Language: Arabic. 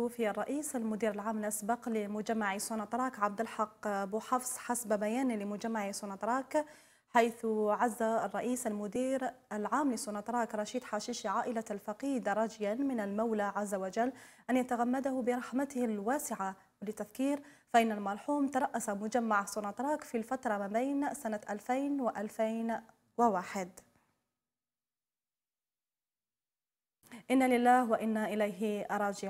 توفي الرئيس المدير العام الأسبق لمجمع سونطراك عبد الحق بوحفص حسب بيان لمجمع سونطراك حيث عز الرئيس المدير العام لسونطراك رشيد حشيش عائلة الفقيد راجيا من المولى عز وجل أن يتغمده برحمته الواسعة ولتذكير فإن المرحوم ترأس مجمع سونطراك في الفترة ما بين سنة 2000 و 2001 إن لله وإنا إليه راجعون